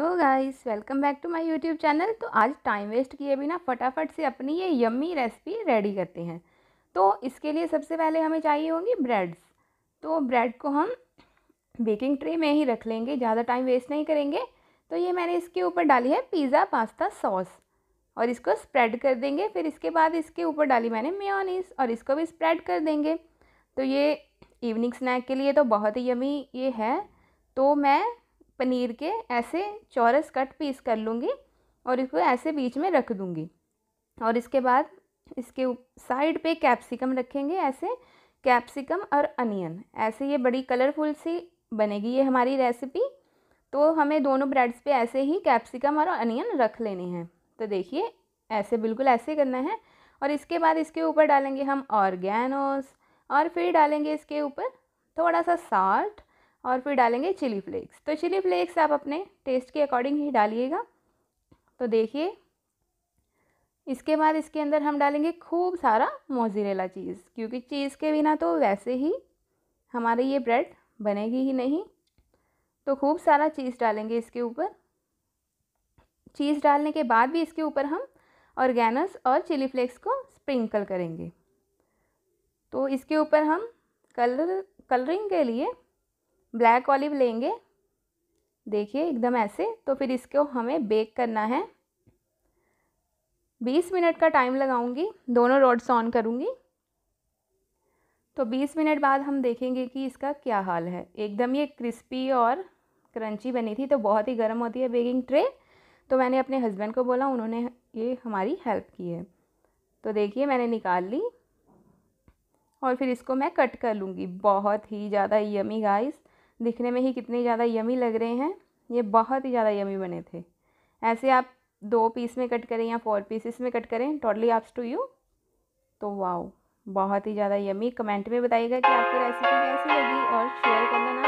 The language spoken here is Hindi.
hello guys welcome back to my YouTube channel तो आज टाइम वेस्ट किए बिना फटाफट से अपनी ये यम्मी रेसिपी रेडी करते हैं तो इसके लिए सबसे पहले हमें चाहिए होंगी ब्रेड्स तो ब्रेड को हम बेकिंग ट्रे में ही रख लेंगे ज़्यादा टाइम वेस्ट नहीं करेंगे तो ये मैंने इसके ऊपर डाली है पिज़्ज़ा पास्ता सॉस और इसको स्प्रेड कर देंगे फिर इसके बाद इसके ऊपर डाली मैंने मेयोनीस और इसको भी स्प्रेड कर देंगे तो ये इवनिंग स्नैक के लिए तो बहुत ही यमी ये है तो मैं पनीर के ऐसे चौरस कट पीस कर लूँगी और इसको ऐसे बीच में रख दूँगी और इसके बाद इसके साइड पे कैप्सिकम रखेंगे ऐसे कैप्सिकम और अनियन ऐसे ये बड़ी कलरफुल सी बनेगी ये हमारी रेसिपी तो हमें दोनों ब्रेड्स पे ऐसे ही कैप्सिकम और अनियन रख लेने हैं तो देखिए ऐसे बिल्कुल ऐसे करना है और इसके बाद इसके ऊपर डालेंगे हम ऑर्गेनोस और फिर डालेंगे इसके ऊपर थोड़ा सा साल्ट और फिर डालेंगे चिली फ्लेक्स तो चिली फ्लेक्स आप अपने टेस्ट के अकॉर्डिंग ही डालिएगा तो देखिए इसके बाद इसके अंदर हम डालेंगे खूब सारा मोजीरेला चीज़ क्योंकि चीज़ के बिना तो वैसे ही हमारे ये ब्रेड बनेगी ही नहीं तो खूब सारा चीज़ डालेंगे इसके ऊपर चीज़ डालने के बाद भी इसके ऊपर हम ऑर्गेनस और चिली फ्लेक्स को स्प्रिंकल करेंगे तो इसके ऊपर हम कलर कलरिंग के लिए ब्लैक ऑलिव लेंगे देखिए एकदम ऐसे तो फिर इसको हमें बेक करना है बीस मिनट का टाइम लगाऊंगी दोनों रोड्स ऑन करूँगी तो बीस मिनट बाद हम देखेंगे कि इसका क्या हाल है एकदम ये क्रिस्पी और क्रंची बनी थी तो बहुत ही गर्म होती है बेकिंग ट्रे तो मैंने अपने हस्बैंड को बोला उन्होंने ये हमारी हेल्प की है तो देखिए मैंने निकाल ली और फिर इसको मैं कट कर लूँगी बहुत ही ज़्यादा यमी गाइस दिखने में ही कितने ज़्यादा यमी लग रहे हैं ये बहुत ही ज़्यादा यमी बने थे ऐसे आप दो पीस में कट करें या फोर पीसेस में कट करें टोटली आप्स टू यू तो वाओ बहुत ही ज़्यादा यमी कमेंट में बताइएगा कि आपकी रेसिपी कैसी लगी और शेयर करना